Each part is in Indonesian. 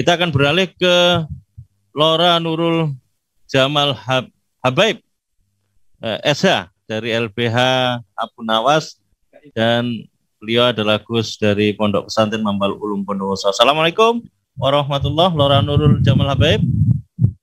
Kita akan beralih ke Lora Nurul Jamal Hab Habaib eh, SH dari LBH Abu Nawas dan beliau adalah Gus dari Pondok Pesantren Mambal Ulum Pondowoso. Assalamualaikum warahmatullahi Lora Nurul Jamal Habaib.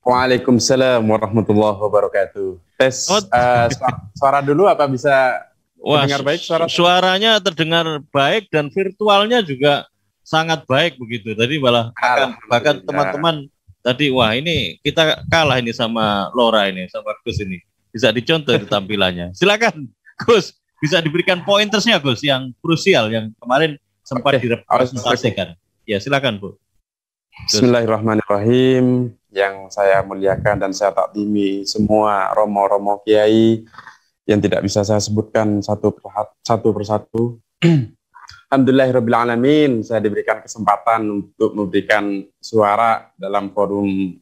Waalaikumsalam warahmatullahi wabarakatuh. Tes uh, suara, suara dulu apa bisa Wah, terdengar baik suara? Suaranya terdengar baik dan virtualnya juga sangat baik begitu. Tadi malah bahkan bahkan teman-teman tadi wah ini kita kalah ini sama Lora ini sama Gus ini. Bisa dicontoh di tampilannya. Silakan Gus, bisa diberikan pointersnya Gus yang krusial yang kemarin sempat okay. direpresentasikan. Ya, silakan Bu. Gus. Bismillahirrahmanirrahim yang saya muliakan dan saya takdimi semua romo-romo kiai yang tidak bisa saya sebutkan satu per satu Alhamdulillahirrabbilalamin, saya diberikan kesempatan untuk memberikan suara dalam forum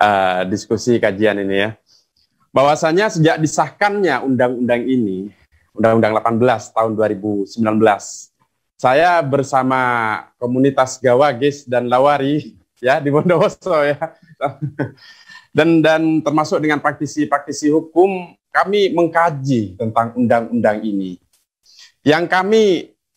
uh, diskusi kajian ini ya. Bahwasanya sejak disahkannya undang-undang ini, Undang-Undang 18 tahun 2019, saya bersama komunitas Gawagis dan Lawari ya di Bondowoso ya. Dan dan termasuk dengan praktisi-praktisi hukum, kami mengkaji tentang undang-undang ini. Yang kami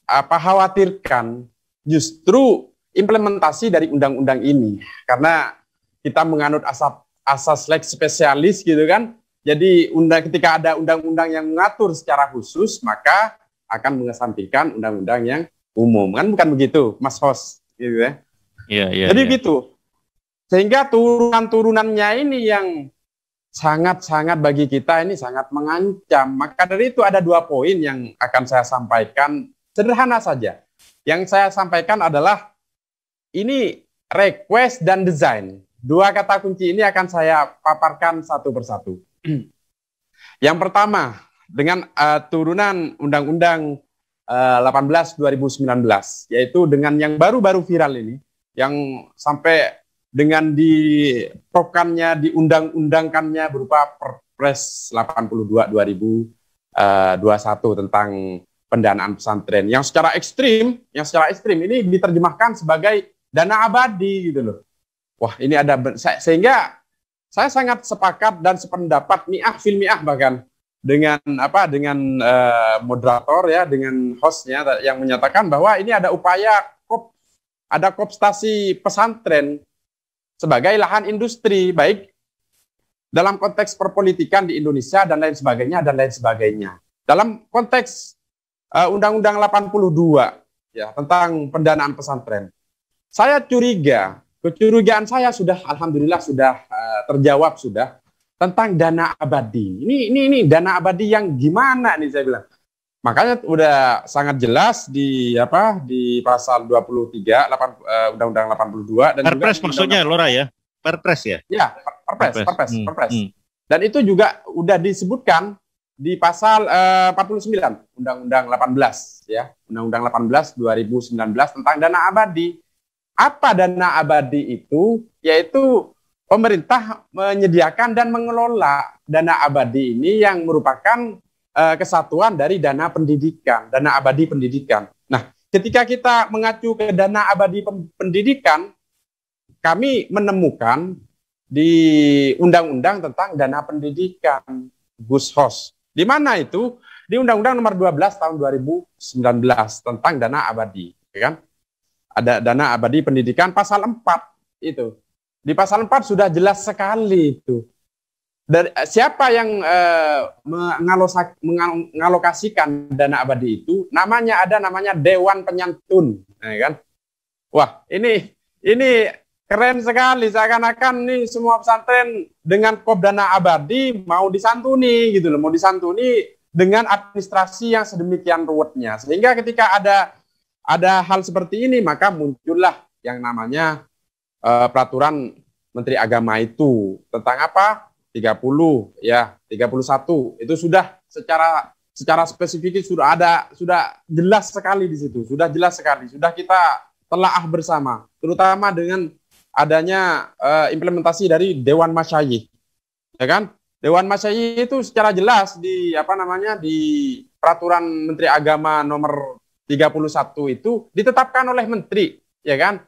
apa khawatirkan justru implementasi dari undang-undang ini karena kita menganut asap asas lex spesialis gitu kan. Jadi undang ketika ada undang-undang yang mengatur secara khusus maka akan mengesampingkan undang-undang yang umum kan bukan begitu Mas Hos gitu ya. Iya iya. Jadi ya. gitu. Sehingga turunan-turunannya ini yang sangat-sangat bagi kita ini sangat mengancam. Maka dari itu ada dua poin yang akan saya sampaikan Sederhana saja. Yang saya sampaikan adalah ini request dan design. Dua kata kunci ini akan saya paparkan satu persatu. Yang pertama, dengan uh, turunan Undang-Undang uh, 18 2019, yaitu dengan yang baru-baru viral ini, yang sampai dengan diprokannya, diundang-undangkannya berupa Perpres 82 2021 eh, tentang pendanaan pesantren yang secara ekstrim, yang secara ekstrim ini diterjemahkan sebagai dana abadi gitu loh. Wah ini ada sehingga saya sangat sepakat dan sependapat miah fil miah bahkan dengan apa dengan uh, moderator ya dengan hostnya yang menyatakan bahwa ini ada upaya kop ada kopstasi pesantren sebagai lahan industri baik dalam konteks perpolitikan di Indonesia dan lain sebagainya dan lain sebagainya dalam konteks Eh, Undang-Undang uh, 82 ya tentang pendanaan pesantren. Saya curiga, kecurigaan saya sudah alhamdulillah sudah uh, terjawab sudah tentang dana abadi. Ini ini ini dana abadi yang gimana nih saya bilang. Makanya udah sangat jelas di apa di pasal 23 eh, Undang-Undang uh, 82 dan Perpres juga maksudnya Lora ya. Perpres ya? Ya, Perpres, Perpres, Perpres. Hmm. hmm. Dan itu juga udah disebutkan di pasal eh, 49 Undang-Undang 18 ya, Undang-Undang 18 2019 tentang dana abadi. Apa dana abadi itu? Yaitu pemerintah menyediakan dan mengelola dana abadi ini yang merupakan eh, kesatuan dari dana pendidikan, dana abadi pendidikan. Nah, ketika kita mengacu ke dana abadi pendidikan, kami menemukan di undang-undang tentang dana pendidikan Gus Hos di mana itu? Di Undang-Undang Nomor 12 Tahun 2019 tentang dana abadi, ya kan? Ada dana abadi pendidikan pasal 4 itu. Di pasal 4 sudah jelas sekali itu. Dari, eh, siapa yang eh, mengalokasikan dana abadi itu? Namanya ada namanya Dewan Penyantun, ya kan? Wah, ini ini Keren sekali, seakan-akan nih semua pesantren dengan kopdana abadi mau disantuni gitu loh, mau disantuni dengan administrasi yang sedemikian ruwetnya. Sehingga ketika ada ada hal seperti ini maka muncullah yang namanya uh, peraturan Menteri Agama itu tentang apa? 30 ya, 31 itu sudah secara secara spesifik sudah ada sudah jelas sekali di situ, sudah jelas sekali, sudah kita ah bersama, terutama dengan adanya uh, implementasi dari Dewan Masyayi, ya kan? Dewan Masyayi itu secara jelas di apa namanya di peraturan Menteri Agama nomor 31 itu ditetapkan oleh menteri, ya kan?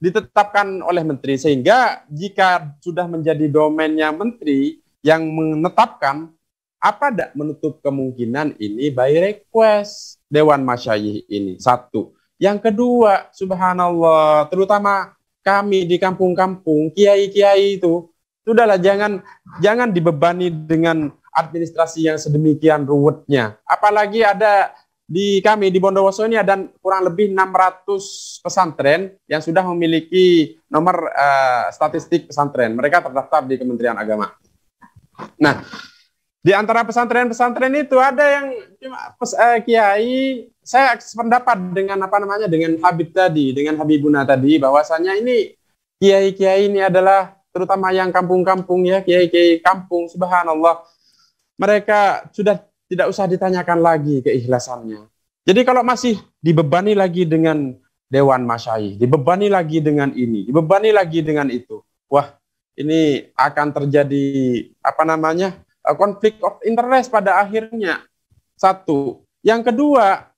Ditetapkan oleh menteri sehingga jika sudah menjadi domainnya menteri yang menetapkan apa tidak menutup kemungkinan ini by request Dewan Masyayih ini satu. Yang kedua, subhanallah, terutama kami di kampung-kampung, kiai-kiai itu, sudahlah jangan jangan dibebani dengan administrasi yang sedemikian ruwetnya. Apalagi ada di kami di Bondowoso ini ada kurang lebih 600 pesantren yang sudah memiliki nomor uh, statistik pesantren. Mereka terdaftar di Kementerian Agama. Nah, di antara pesantren-pesantren itu ada yang cuma pes, eh, kiai saya pendapat dengan apa namanya dengan Habib tadi dengan Habibuna tadi bahwasanya ini kiai-kiai ini adalah terutama yang kampung-kampung ya kiai-kiai kampung subhanallah mereka sudah tidak usah ditanyakan lagi keikhlasannya jadi kalau masih dibebani lagi dengan dewan masyaih dibebani lagi dengan ini dibebani lagi dengan itu wah ini akan terjadi apa namanya Uh, konflik of interest pada akhirnya. Satu. Yang kedua,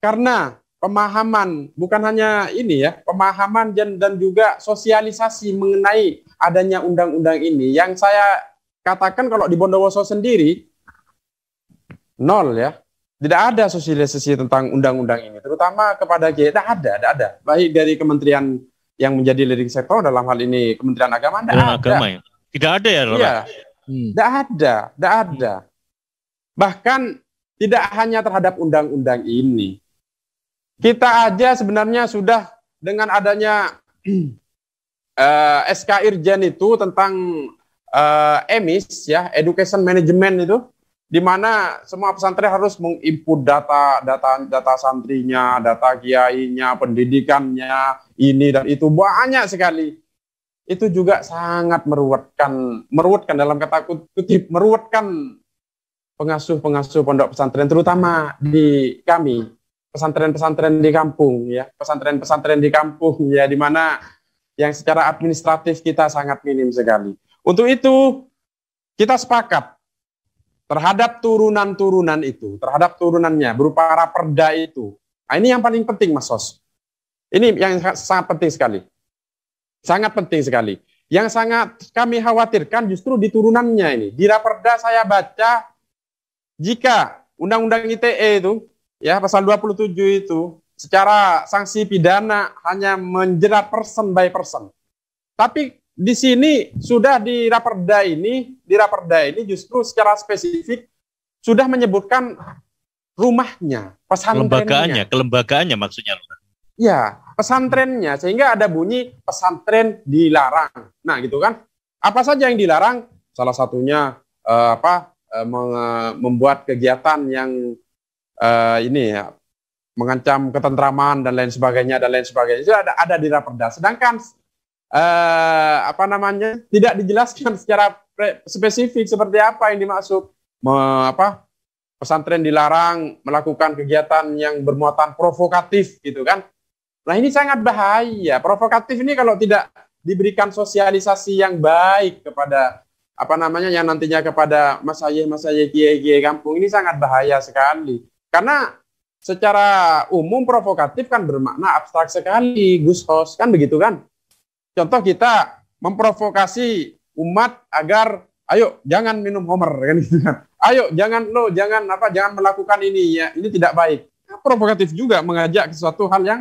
karena pemahaman bukan hanya ini ya, pemahaman dan, dan juga sosialisasi mengenai adanya undang-undang ini. Yang saya katakan kalau di Bondowoso sendiri nol ya. Tidak ada sosialisasi tentang undang-undang ini, terutama kepada kita. Tidak ada, tidak ada. Baik dari Kementerian yang menjadi leading sektor dalam hal ini Kementerian Agama, tidak ada. Agama ya? Tidak ada ya, ya. Tidak hmm. hmm. ada, tidak ada. Hmm. Bahkan tidak hanya terhadap undang-undang ini. Kita aja sebenarnya sudah dengan adanya uh, eh, SK Irjen itu tentang uh, eh, EMIS ya, Education Management itu di mana semua pesantren harus menginput data data data santrinya, data kiainya, pendidikannya, ini dan itu banyak sekali itu juga sangat meruatkan meruatkan dalam kata kutip meruatkan pengasuh-pengasuh pondok pesantren terutama di kami pesantren-pesantren di kampung ya pesantren-pesantren di kampung ya di mana yang secara administratif kita sangat minim sekali. Untuk itu kita sepakat terhadap turunan-turunan itu, terhadap turunannya berupa raperda itu. Nah, ini yang paling penting Mas Sos. Ini yang sangat penting sekali. Sangat penting sekali. Yang sangat kami khawatirkan justru di turunannya ini. Di Raperda saya baca jika Undang-Undang ITE itu ya pasal 27 itu secara sanksi pidana hanya menjerat person by person. Tapi di sini sudah di Raperda ini, di Raperda ini justru secara spesifik sudah menyebutkan rumahnya, pesantrennya. Kelembagaannya, kelembagaannya maksudnya. Ya, pesantrennya sehingga ada bunyi pesantren dilarang. Nah, gitu kan? Apa saja yang dilarang? Salah satunya uh, apa? Uh, membuat kegiatan yang uh, ini ya mengancam ketentraman dan lain sebagainya dan lain sebagainya itu ada ada di raperda. Sedangkan uh, apa namanya tidak dijelaskan secara spesifik seperti apa yang dimaksud me, apa pesantren dilarang melakukan kegiatan yang bermuatan provokatif gitu kan Nah ini sangat bahaya. Provokatif ini kalau tidak diberikan sosialisasi yang baik kepada apa namanya yang nantinya kepada Mas Ayeh, Mas Ayeh, Kiai, Kiai kampung ini sangat bahaya sekali. Karena secara umum provokatif kan bermakna abstrak sekali, Gus Hos kan begitu kan? Contoh kita memprovokasi umat agar ayo jangan minum homer kan gitu kan. Ayo jangan lo jangan apa jangan melakukan ini ya, ini tidak baik. provokatif juga mengajak ke suatu hal yang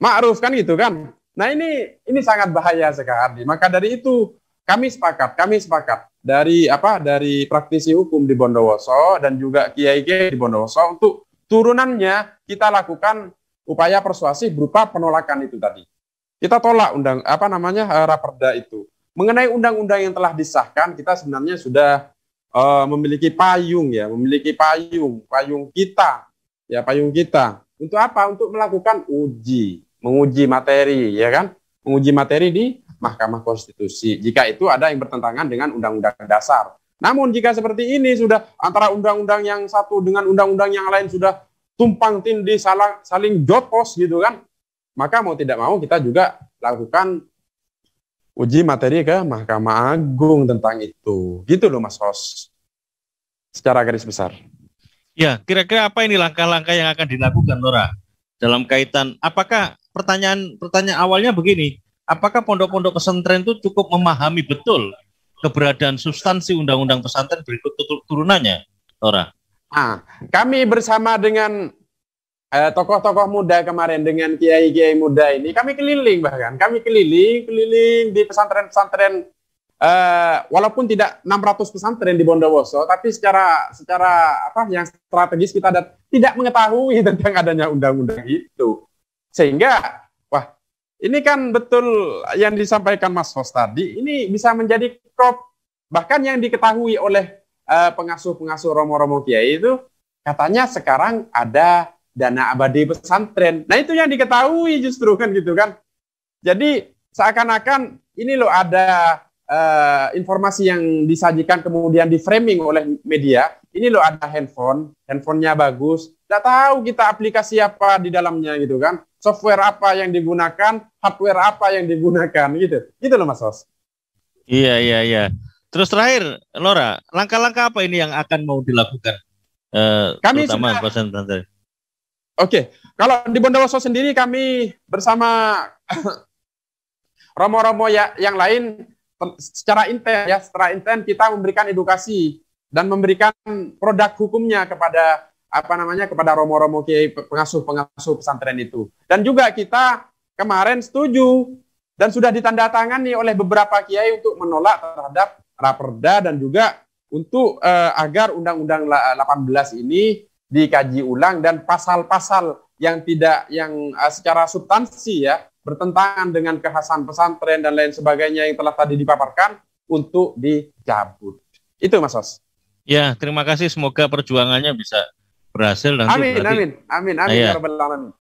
Ma'ruf kan gitu kan. Nah ini ini sangat bahaya sekali. Maka dari itu kami sepakat, kami sepakat dari apa dari praktisi hukum di Bondowoso dan juga Kiai Kiai di Bondowoso untuk turunannya kita lakukan upaya persuasi berupa penolakan itu tadi. Kita tolak undang apa namanya eh, raperda itu. Mengenai undang-undang yang telah disahkan, kita sebenarnya sudah uh, memiliki payung ya, memiliki payung, payung kita ya, payung kita. Untuk apa? Untuk melakukan uji, menguji materi, ya kan? Menguji materi di Mahkamah Konstitusi. Jika itu ada yang bertentangan dengan Undang-Undang Dasar. Namun jika seperti ini sudah antara undang-undang yang satu dengan undang-undang yang lain sudah tumpang tindih saling jotos gitu kan, maka mau tidak mau kita juga lakukan uji materi ke Mahkamah Agung tentang itu. Gitu loh Mas Hos. Secara garis besar. Ya, kira-kira apa ini langkah-langkah yang akan dilakukan, Nora? Dalam kaitan, apakah pertanyaan pertanyaan awalnya begini, apakah pondok-pondok pesantren itu cukup memahami betul keberadaan substansi undang-undang pesantren berikut turunannya, Nora? Ah, kami bersama dengan eh, tokoh-tokoh eh, muda kemarin dengan kiai-kiai muda ini, kami keliling bahkan, kami keliling, keliling di pesantren-pesantren Eh, walaupun tidak 600 pesantren di Bondowoso, tapi secara secara apa yang strategis kita ada, tidak mengetahui tentang adanya undang-undang itu. Sehingga wah, ini kan betul yang disampaikan Mas Hos tadi, ini bisa menjadi krop, bahkan yang diketahui oleh eh, pengasuh-pengasuh romo-romo kiai itu katanya sekarang ada dana abadi pesantren. Nah, itu yang diketahui justru kan gitu kan. Jadi seakan-akan ini loh ada Eh, informasi yang disajikan kemudian di framing oleh media ini loh ada handphone handphonenya bagus tidak tahu kita aplikasi apa di dalamnya gitu kan software apa yang digunakan hardware apa yang digunakan gitu gitu loh mas Os iya iya iya terus terakhir Lora langkah-langkah apa ini yang akan mau dilakukan uh, kami terutama sudah, pasien Oke, okay. kalau di Bondowoso sendiri kami bersama romo-romo ya, yang lain secara intens ya, secara intens kita memberikan edukasi dan memberikan produk hukumnya kepada apa namanya kepada romo-romo kiai pengasuh-pengasuh pesantren itu. Dan juga kita kemarin setuju dan sudah ditandatangani oleh beberapa kiai untuk menolak terhadap raperda dan juga untuk eh, agar undang-undang 18 ini dikaji ulang dan pasal-pasal yang tidak yang uh, secara substansi ya bertentangan dengan kekhasan pesantren dan lain sebagainya yang telah tadi dipaparkan untuk dicabut. Itu Mas Os. Ya, terima kasih. Semoga perjuangannya bisa berhasil. Nanti amin, berarti, amin, amin, amin, amin, ah, ya. ya amin.